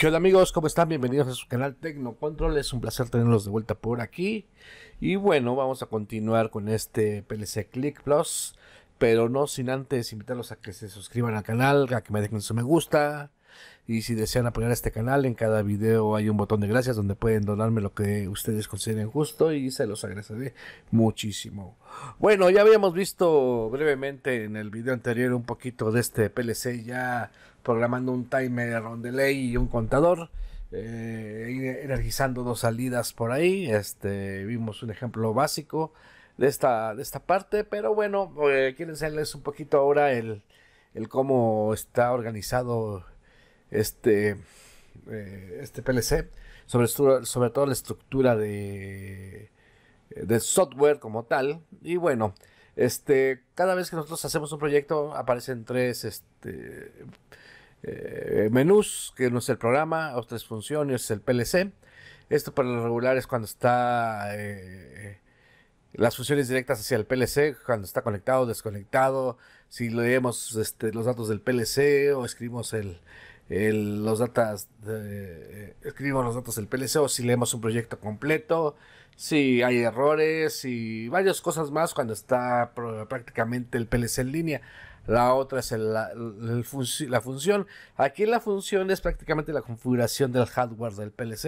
¿Qué amigos? ¿Cómo están? Bienvenidos a su canal Tecnocontrol. Es un placer tenerlos de vuelta por aquí. Y bueno, vamos a continuar con este PLC Click Plus. Pero no sin antes invitarlos a que se suscriban al canal, a que me dejen su me gusta. Y si desean apoyar a este canal, en cada video hay un botón de gracias donde pueden donarme lo que ustedes consideren justo y se los agradeceré muchísimo. Bueno, ya habíamos visto brevemente en el video anterior un poquito de este PLC ya programando un timer de delay y un contador, eh, energizando dos salidas por ahí. Este, vimos un ejemplo básico de esta, de esta parte, pero bueno, quieren eh, quiero un poquito ahora el, cómo está organizado este, eh, este PLC, sobre, sobre todo la estructura de, de software como tal. Y bueno, este, cada vez que nosotros hacemos un proyecto aparecen tres, este, eh, menús, que no es el programa, otras funciones, el PLC. Esto para lo regular es cuando está eh, las funciones directas hacia el PLC, cuando está conectado, desconectado, si leemos este, los datos del PLC o escribimos el, los datos eh, escribimos los datos del PLC o si leemos un proyecto completo, Sí, hay errores y varias cosas más cuando está prácticamente el PLC en línea. La otra es la, función. Aquí la función es prácticamente la configuración del hardware del PLC.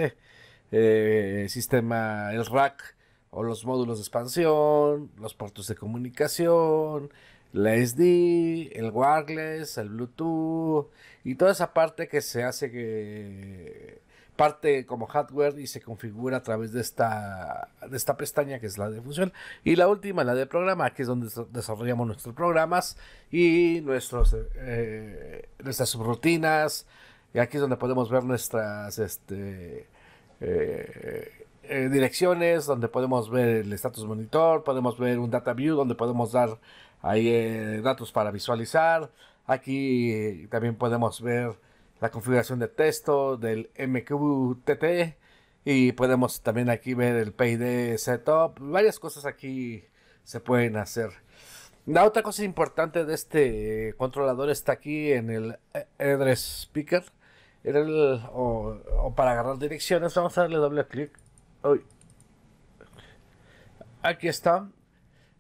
el eh, sistema, el rack o los módulos de expansión, los puertos de comunicación, la SD, el wireless, el Bluetooth y toda esa parte que se hace que parte como hardware y se configura a través de esta, esta pestaña que es la de función. Y la última, la de programa, que es donde desarrollamos nuestros programas y nuestros, eh, nuestras subrutinas. Y aquí es donde podemos ver nuestras este, eh, eh, direcciones, donde podemos ver el status monitor, podemos ver un data view donde podemos dar ahí datos para visualizar. Aquí también podemos ver la configuración de texto del MQTT y podemos también aquí ver el PID setup, varias cosas aquí se pueden hacer. La otra cosa importante de este controlador está aquí en el address speaker. o, para agarrar direcciones, vamos a darle doble clic. Aquí está.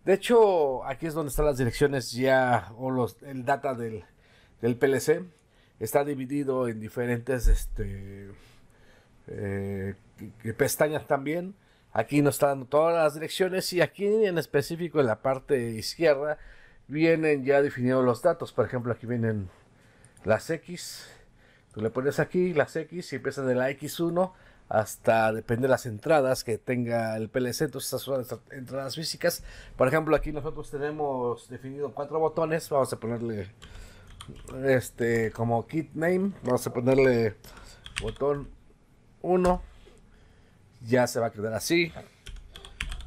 De hecho, aquí es donde están las direcciones ya o los, el data del, del PLC está dividido en diferentes este, eh, pestañas también. Aquí nos están dando todas las direcciones y aquí en específico en la parte izquierda vienen ya definidos los datos. Por ejemplo, aquí vienen las X. Tú le pones aquí las X y empiezan de la X1 hasta depende de las entradas que tenga el PLC. Entonces, estas son entradas físicas. Por ejemplo, aquí nosotros tenemos definido cuatro botones. Vamos a ponerle este como kit name vamos a ponerle botón 1 ya se va a quedar así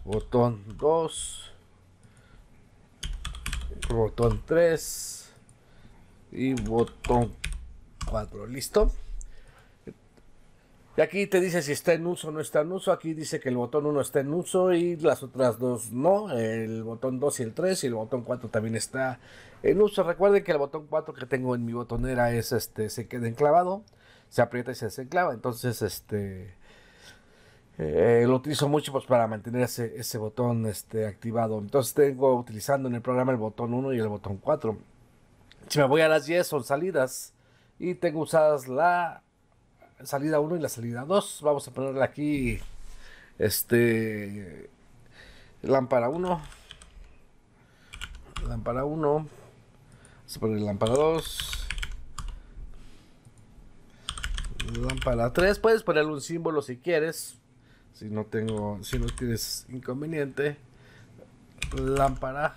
botón 2 botón 3 y botón 4 listo y aquí te dice si está en uso o no está en uso. Aquí dice que el botón 1 está en uso y las otras dos no. El botón 2 y el 3 y el botón 4 también está en uso. Recuerden que el botón 4 que tengo en mi botonera es este, se queda enclavado, se aprieta y se desenclava. Entonces, este... Eh, lo utilizo mucho pues, para mantener ese, ese botón este, activado. Entonces tengo utilizando en el programa el botón 1 y el botón 4. Si me voy a las 10 son salidas y tengo usadas la salida 1 y la salida 2. Vamos a ponerle aquí este lámpara 1. Lámpara 1. Vamos a poner lámpara 2. Lámpara 3. Puedes ponerle un símbolo si quieres. Si no tengo. Si no tienes inconveniente. Lámpara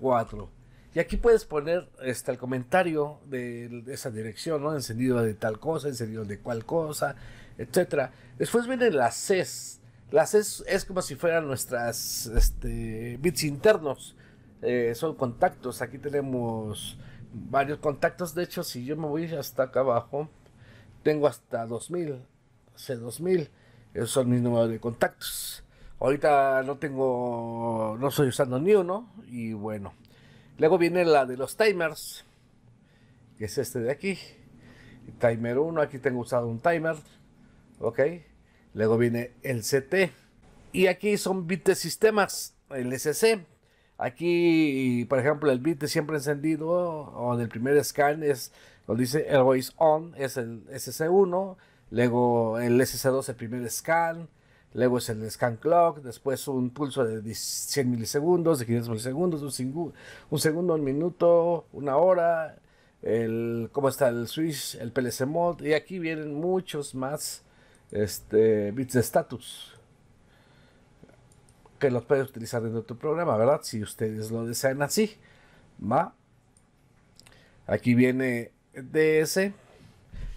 4. Y aquí puedes poner este, el comentario de, esa dirección, ¿no? Encendido de tal cosa, encendido de cual cosa, etc Después vienen las Cs. E las e CES es como si fueran nuestras este, bits internos. Eh, son contactos. Aquí tenemos varios contactos. De hecho, si yo me voy hasta acá abajo, tengo hasta 2000. C2000. E Esos son mis números de contactos. Ahorita no tengo, no estoy usando ni uno. Y bueno. Luego viene la de los timers, que es este de aquí. Timer 1, aquí tengo usado un timer. Luego viene el CT. Y aquí son bits de sistemas, el SC. Aquí, por ejemplo, el bit de siempre encendido o del primer scan es, lo dice voice on, es el SC1. Luego el SC2, el primer scan luego es el scan clock, después un pulso de 100 milisegundos, de 500 milisegundos, un, segundo, un minuto, una hora, el, cómo está el switch, el PLC mod, y aquí vienen muchos más este, bits de status que los puedes utilizar dentro de tu programa, ¿verdad? Si ustedes lo desean así, Aquí viene DS.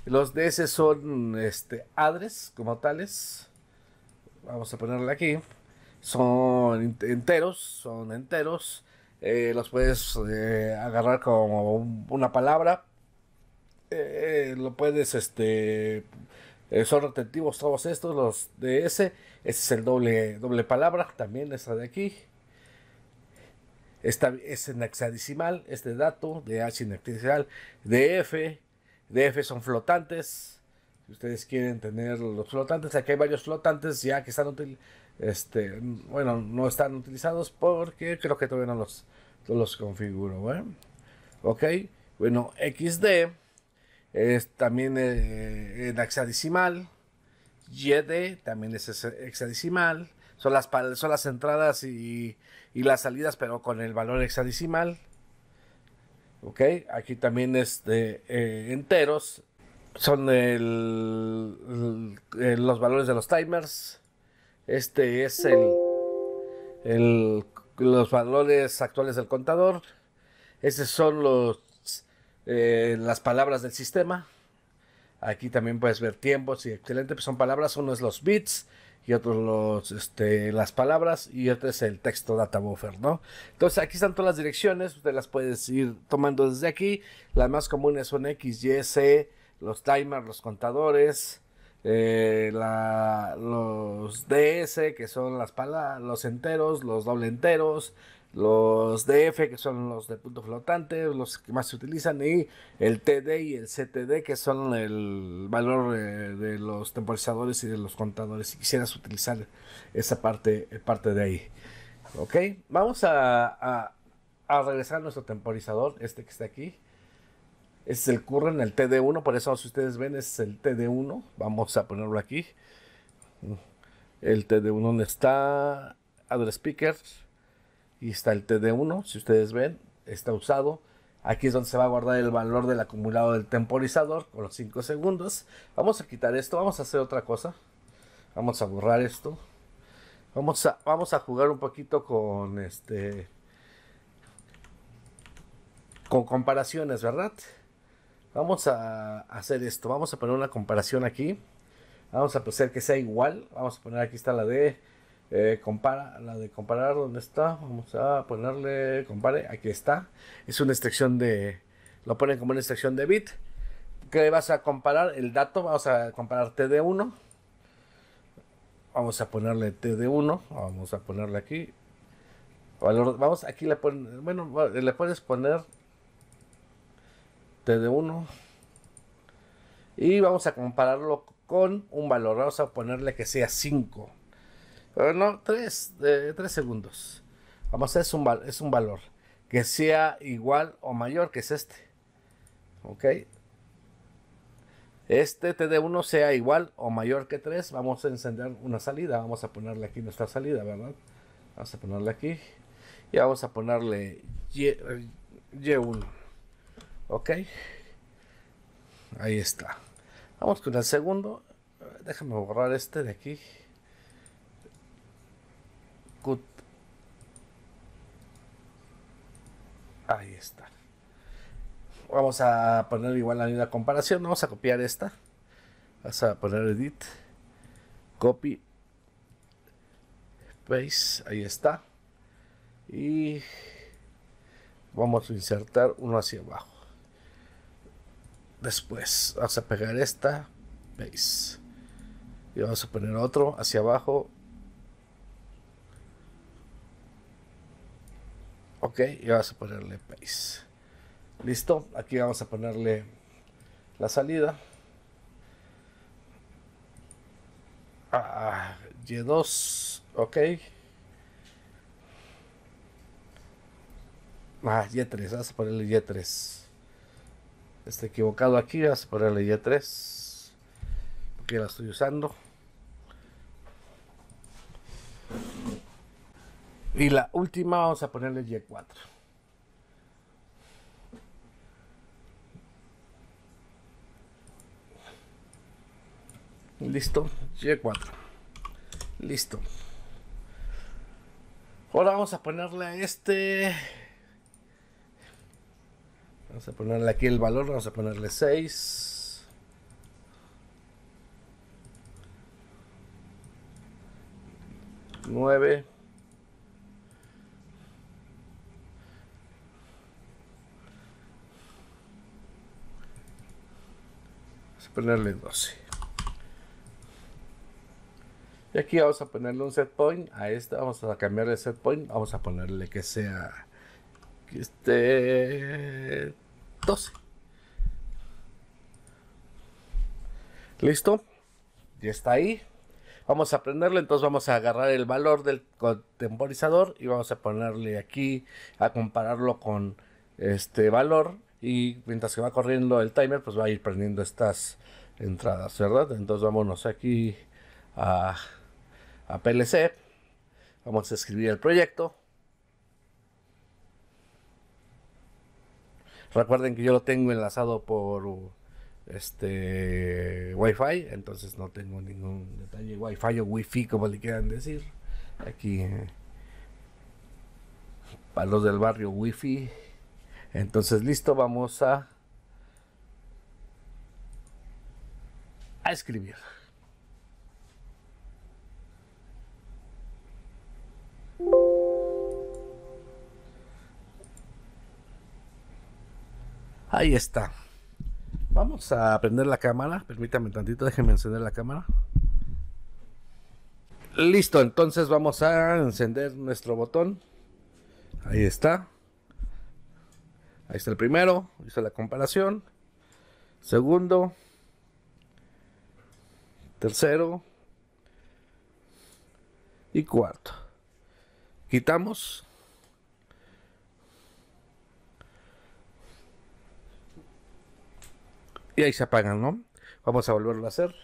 Los DS son este, adres como tales vamos a ponerle aquí, son enteros, son enteros. Eh, los puedes eh, agarrar como una palabra. Eh, lo puedes, este, son retentivos todos estos, los de ese. es el doble, doble palabra, también esta de aquí. Esta es en hexadecimal, este dato de H en hexadecimal, de F, de F son flotantes, ustedes quieren tener los flotantes, aquí hay varios flotantes ya que están Este, bueno, no están utilizados porque creo que todavía no los, los configuro. ¿eh? Ok, bueno, XD es también eh, en hexadecimal. YD e también es hexadecimal. Son las, son las entradas y, las salidas, pero con el valor hexadecimal. Ok, aquí también es de eh, enteros son los valores de los timers. Este es el, los valores actuales del contador. Estas son los, eh, las palabras del sistema. Aquí también puedes ver tiempos y excelente, pues son palabras. Uno es los bits y otro los, este, las palabras y otro es el texto data buffer, ¿no? Entonces aquí están todas las direcciones, usted las puedes ir tomando desde aquí. La más comunes son X, Y, C, los timers, los contadores, eh, los DS, que son las los enteros, los doble enteros, los DF, que son los de punto flotante, los que más se utilizan, y el TD y el CTD, que son el valor eh, de los temporizadores y de los contadores, si quisieras utilizar esa parte, eh, parte de ahí. Ok, vamos a, a regresar a nuestro temporizador, este que está aquí es el current, el TD1, por eso si ustedes ven es el TD1, vamos a ponerlo aquí. El TD1 donde está Adder Speaker y está el TD1, si ustedes ven, está usado. Aquí es donde se va a guardar el valor del acumulado del temporizador con los 5 segundos. Vamos a quitar esto, vamos a hacer otra cosa. Vamos a borrar esto. Vamos a, vamos a jugar un poquito con este con comparaciones, ¿verdad? Vamos a hacer esto. Vamos a poner una comparación aquí. Vamos a hacer que sea igual. Vamos a poner aquí está la de eh, compara, la de comparar, ¿dónde está? Vamos a ponerle, compare, aquí está. Es una extracción de, lo ponen como una extracción de bit. ¿Qué vas a comparar? El dato, vamos a comparar TD1. Vamos a ponerle TD1, vamos a ponerle aquí. vamos, aquí le ponen, bueno, le puedes poner TD1. Y vamos a compararlo con un valor. Vamos a ponerle que sea 5. Pero no, 3, segundos. Vamos a hacer un, es un valor que sea igual o mayor que es este. Ok. Este TD1 sea igual o mayor que 3. Vamos a encender una salida. Vamos a ponerle aquí nuestra salida, ¿verdad? Vamos a ponerle aquí. Y vamos a ponerle Y1. Eh, Ok. Ahí está. Vamos con el segundo. Déjame borrar este de aquí. Cut. Ahí está. Vamos a poner igual la misma comparación. Vamos a copiar esta. Vamos a poner edit. Copy. Paste. Ahí está. Y vamos a insertar uno hacia abajo después vamos a pegar esta veis y vamos a poner otro hacia abajo ok y vamos a ponerle base listo aquí vamos a ponerle la salida ah, y2 ok ah, y3 vamos a ponerle y3 está equivocado aquí, vas a ponerle y 3 que la estoy usando y la última vamos a ponerle Y4 listo Y4 listo ahora vamos a ponerle a este Vamos a ponerle aquí el valor, vamos a ponerle 6. 9. Vamos a ponerle 12. Y aquí vamos a ponerle un set point. A esta vamos a cambiarle el set point. Vamos a ponerle que sea este. 12. ¿Listo? Ya está ahí. Vamos a prenderlo, entonces vamos a agarrar el valor del temporizador y vamos a ponerle aquí a compararlo con este valor y mientras que va corriendo el timer pues va a ir prendiendo estas entradas, ¿verdad? Entonces vámonos aquí a, a PLC, vamos a escribir el proyecto, Recuerden que yo lo tengo enlazado por este Wi-Fi, entonces no tengo ningún detalle Wi-Fi o Wi-Fi como le quieran decir. Aquí para eh, los del barrio Wi-Fi. Entonces listo, vamos a a escribir. Ahí está. Vamos a prender la cámara. Permítame tantito, déjenme encender la cámara. Listo, entonces vamos a encender nuestro botón. Ahí está. Ahí está el primero. Hice la comparación. Segundo. Tercero. Y cuarto. Quitamos. Y ahí se apagan, ¿no? Vamos a volverlo a hacer.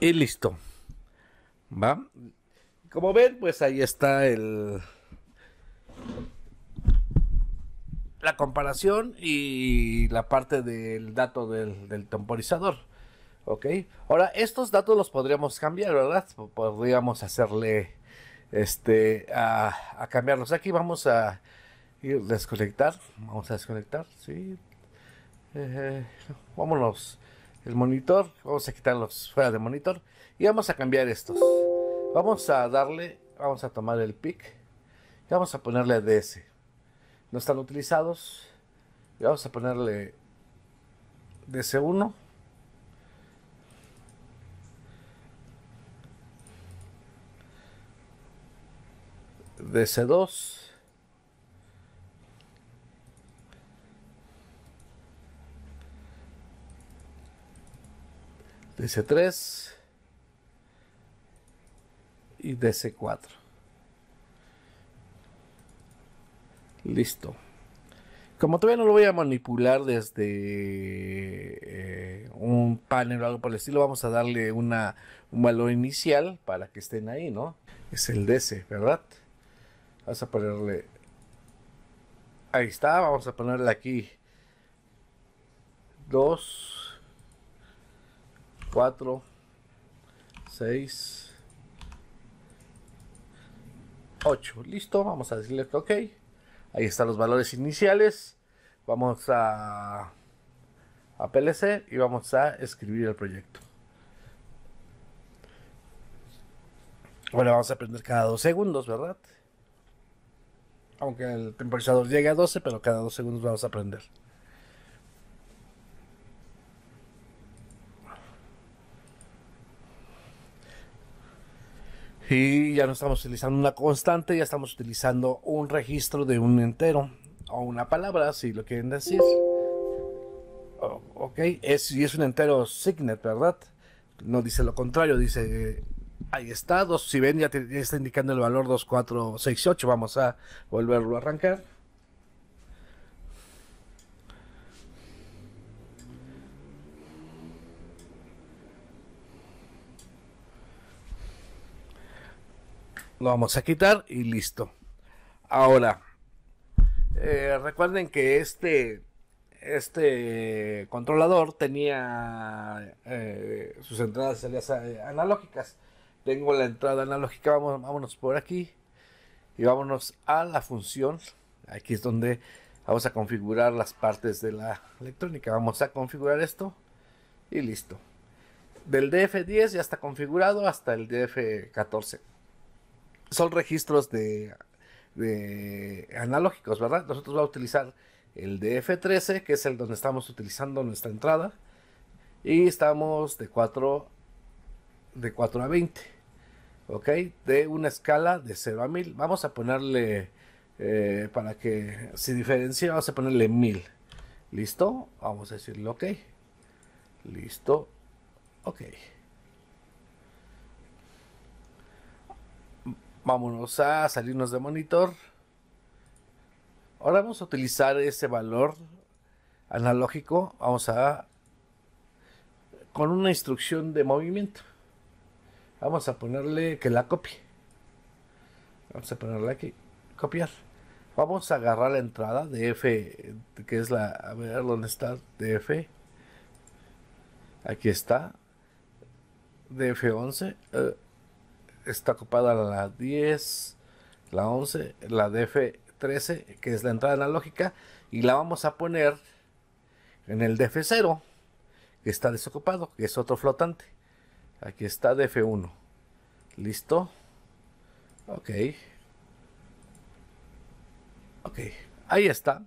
Y listo. ¿Va? Como ven, pues ahí está el, la comparación y la parte del dato del, temporizador. ¿Ok? Ahora, estos datos los podríamos cambiar, ¿verdad? Podríamos hacerle, este, a, cambiarlos. Aquí vamos a ir desconectar. Vamos a desconectar, sí. Eh, vámonos. El monitor, vamos a quitarlos fuera de monitor. Y vamos a cambiar estos. Vamos a darle, vamos a tomar el pic. Y vamos a ponerle DS no están utilizados. Y vamos a ponerle DC1. DC2. DC3 y DC4. Listo. Como todavía no lo voy a manipular desde eh, un panel o algo por el estilo, vamos a darle una, un valor inicial para que estén ahí, ¿no? Es el DC, ¿verdad? Vamos a ponerle... Ahí está, vamos a ponerle aquí 2, 4, 6, 8. Listo, vamos a decirle que ok. Ahí están los valores iniciales. Vamos a, a PLC y vamos a escribir el proyecto. Bueno, vamos a aprender cada dos segundos, ¿verdad? Aunque el temporizador llegue a 12, pero cada dos segundos vamos a aprender. Y ya no estamos utilizando una constante, ya estamos utilizando un registro de un entero o una palabra, si lo quieren decir. Oh, ok, es, y es un entero signet, ¿verdad? No dice lo contrario, dice ahí está, si ven ya, está indicando el valor 2468, vamos a volverlo a arrancar. Lo vamos a quitar y listo. Ahora, eh, recuerden que este, este controlador tenía eh, sus entradas eh, analógicas. Tengo la entrada analógica, vamos, vámonos por aquí y vámonos a la función. Aquí es donde vamos a configurar las partes de la electrónica. Vamos a configurar esto y listo. Del DF10 ya está configurado hasta el DF14 son registros de, de analógicos, ¿verdad? Nosotros vamos a utilizar el df 13 que es el donde estamos utilizando nuestra entrada, y estamos de 4, de 4 a 20, ¿ok? De una escala de 0 a 1000. Vamos a ponerle, eh, para que se diferencie, vamos a ponerle 1000. ¿Listo? Vamos a decirle ok. Listo. Ok. Vámonos a salirnos de monitor. Ahora vamos a utilizar ese valor analógico. Vamos a con una instrucción de movimiento. Vamos a ponerle que la copie. Vamos a ponerla aquí. Copiar. Vamos a agarrar la entrada de F, que es la. A ver dónde está. df Aquí está. DF11 está ocupada la 10, la 11, la DF13, que es la entrada la lógica, y la vamos a poner en el DF0, que está desocupado, que es otro flotante. Aquí está DF1. ¿Listo? Ok. Ok, ahí está.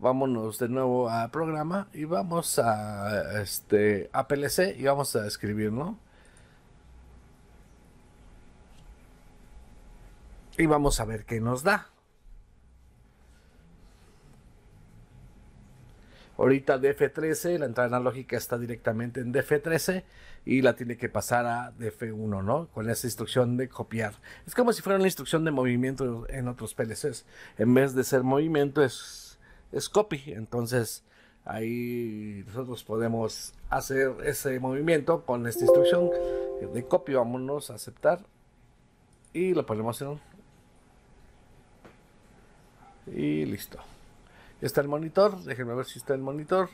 Vámonos de nuevo al programa y vamos a este a PLC y vamos a escribir, ¿no? Y vamos a ver qué nos da. Ahorita DF13, la entrada analógica está directamente en DF13 y la tiene que pasar a DF1, ¿no? Con esa instrucción de copiar. Es como si fuera una instrucción de movimiento en otros PLCs. En vez de ser movimiento es, copy. Entonces ahí nosotros podemos hacer ese movimiento con esta instrucción de copy. Vámonos a aceptar y lo ponemos en y listo. Está el monitor. Déjenme ver si está el monitor.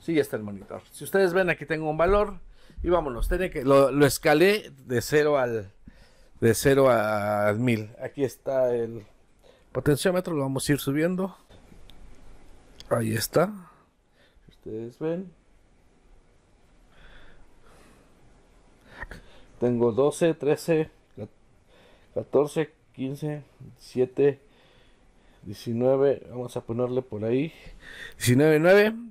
Sí, está el monitor. Si ustedes ven, aquí tengo un valor. Y vámonos. Tiene que, lo, lo, escalé de 0 al de 0 a 1000. Aquí está el potenciómetro. Lo vamos a ir subiendo. Ahí está. Ustedes ven. Tengo 12, 13, 14, 15, 7, 19, vamos a ponerle por ahí. 19.9.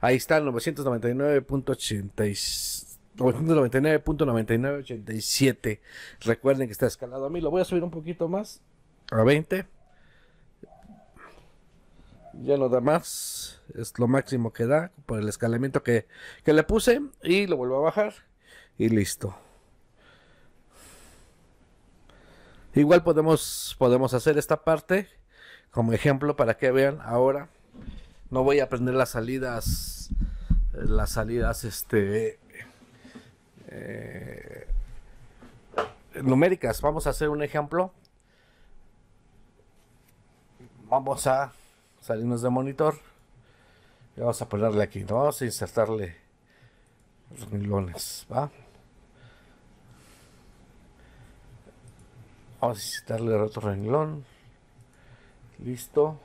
Ahí está, el 999.87. Recuerden que está escalado a mí. Lo voy a subir un poquito más. A 20. Ya no da más. Es lo máximo que da por el escalamiento que, que le puse. Y lo vuelvo a bajar. Y listo. Igual podemos, podemos hacer esta parte como ejemplo para que vean ahora. No voy a prender las salidas, eh, las salidas, este, eh, numéricas. Vamos a hacer un ejemplo. Vamos a salirnos del monitor. Y vamos a ponerle aquí, Vamos a insertarle los renglones, ¿va? Vamos a insertarle otro renglón. Listo.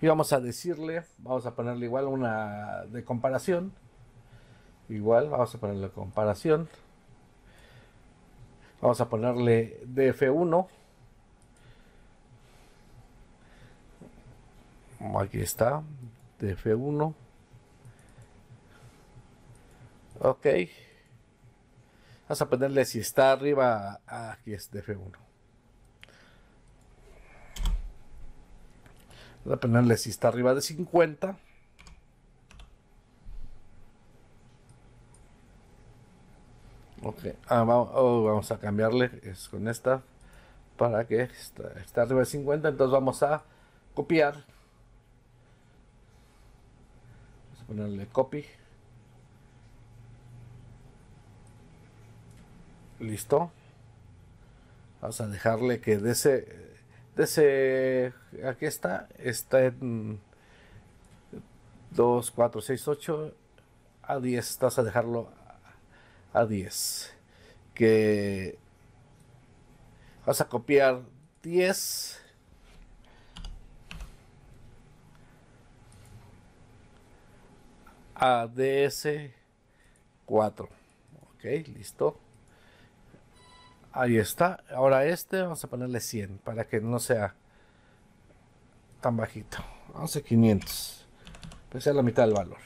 Y vamos a decirle, vamos a ponerle igual una de comparación. Igual, vamos a ponerle comparación. Vamos a ponerle DF1. Aquí está, DF1. Ok. Vamos a ponerle si está arriba, aquí es DF1. Voy a ponerle si está arriba de 50. Ok, ah, oh, vamos, a cambiarle es con esta para que está, arriba de 50. Entonces vamos a copiar. Vamos a ponerle copy. Listo. Vamos a dejarle que de ese ese aquí está, está en 2, 4, 6, 8 a 10, estás a dejarlo a 10. Que vas a copiar 10. ADS 4. Ok, listo. Ahí está. Ahora este, vamos a ponerle 100 para que no sea tan bajito. Vamos a 500. Pues sea la mitad del valor.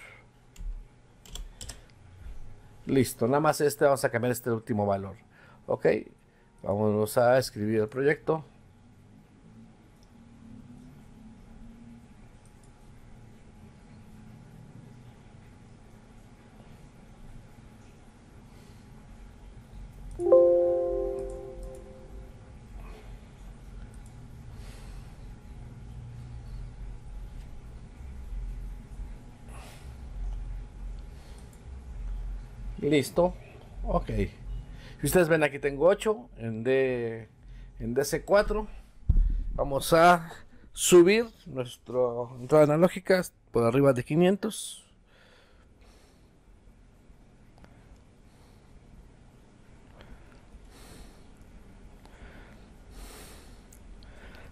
Listo. Nada más este, vamos a cambiar este último valor. Ok. Vamos a escribir el proyecto. Listo. Ok. Si ustedes ven, aquí tengo 8 en, D, en DC4. Vamos a subir nuestra entrada analógica por arriba de 500.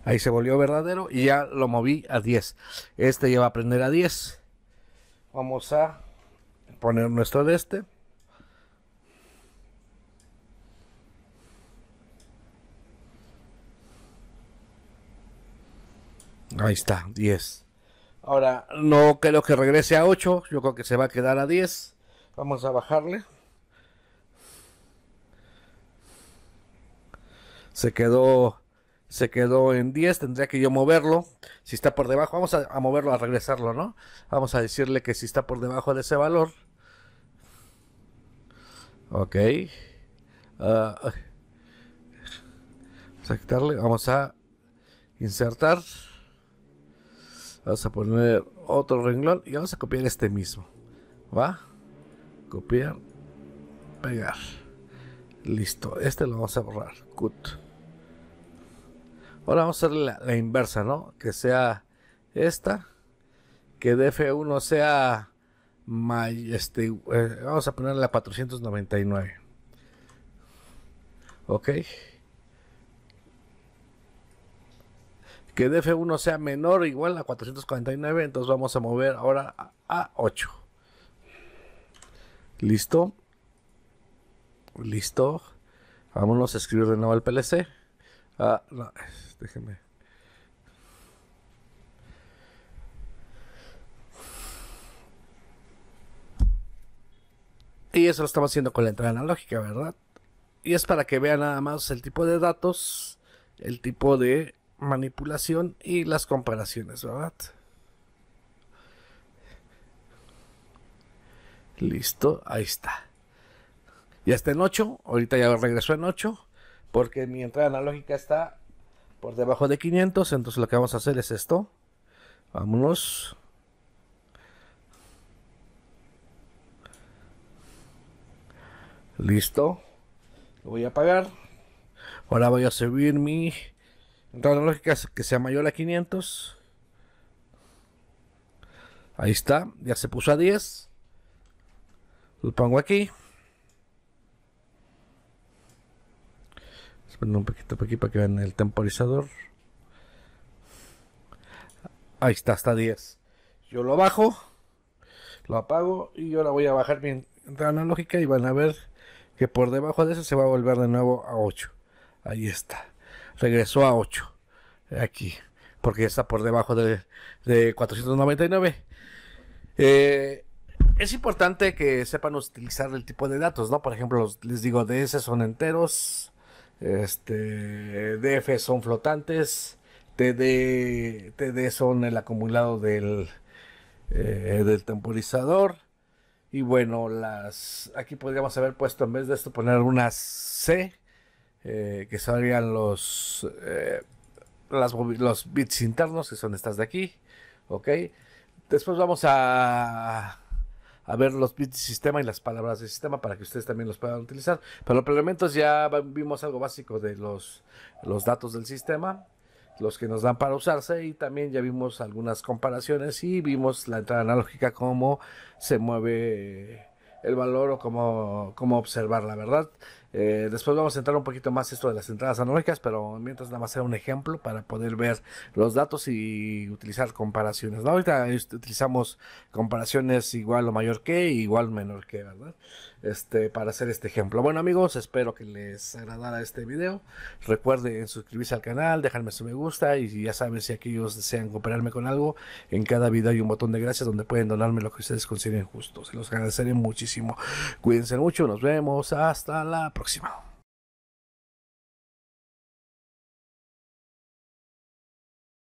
Ahí se volvió verdadero y ya lo moví a 10. Este ya va a prender a 10. Vamos a poner nuestro de este. Ahí está, 10. Ahora, no creo que regrese a 8, yo creo que se va a quedar a 10. Vamos a bajarle. Se quedó se quedó en 10, tendría que yo moverlo. Si está por debajo, vamos a, moverlo, a regresarlo, ¿no? Vamos a decirle que si está por debajo de ese valor. Ok. Ah, ah. vamos a quitarle, vamos a insertar. Vamos a poner otro renglón y vamos a copiar este mismo. ¿Va? Copiar. Pegar. Listo. Este lo vamos a borrar. Cut. Ahora vamos a hacer la, inversa, ¿no? Que sea esta. Que df 1 sea... este, eh, vamos a la 499. Ok. que DF1 sea menor o igual a 449, entonces vamos a mover ahora a 8. Listo. Listo. Vámonos a escribir de nuevo al PLC. Ah, déjenme. Y eso lo estamos haciendo con la entrada analógica, ¿verdad? Y es para que vean nada más el tipo de datos, el tipo de manipulación y las comparaciones, ¿verdad? Listo, ahí está. Ya está en 8, ahorita ya regresó en 8, porque mi entrada analógica está por debajo de 500, entonces lo que vamos a hacer es esto. Vámonos. Listo. Lo voy a apagar. Ahora voy a servir mi entonces, la lógica que sea mayor a 500. Ahí está, ya se puso a 10. Lo pongo aquí. Esperen un poquito por aquí para que vean el temporizador. Ahí está, hasta 10. Yo lo bajo, lo apago y ahora voy a bajar mi entrada analógica y van a ver que por debajo de eso se va a volver de nuevo a 8. Ahí está regresó a 8 aquí, porque está por debajo de, 499. Eh, es importante que sepan utilizar el tipo de datos, ¿no? Por ejemplo, les digo, DS son enteros, este, DF son flotantes, TD, TD son el acumulado del, eh, del temporizador. Y bueno, las aquí podríamos haber puesto en vez de esto poner unas C eh, que salgan los, eh, los bits internos, que son estas de aquí, ¿ok? Después vamos a, a ver los bits de sistema y las palabras de sistema para que ustedes también los puedan utilizar. Pero los elementos ya vimos algo básico de los, los datos del sistema, los que nos dan para usarse y también ya vimos algunas comparaciones y vimos la entrada analógica, cómo se mueve el valor o cómo, cómo observar la verdad. Eh, después vamos a entrar un poquito más esto de las entradas analógicas, pero mientras nada más sea un ejemplo para poder ver los datos y utilizar comparaciones. Ahorita este, utilizamos comparaciones igual o mayor que, igual menor que, ¿verdad? Este, para hacer este ejemplo. Bueno amigos, espero que les agradara este video. Recuerden suscribirse al canal, dejarme su me gusta y ya saben si aquellos desean cooperarme con algo, en cada video hay un botón de gracias donde pueden donarme lo que ustedes consideren justo. Se los agradeceré muchísimo. Cuídense mucho, nos vemos, hasta la próxima.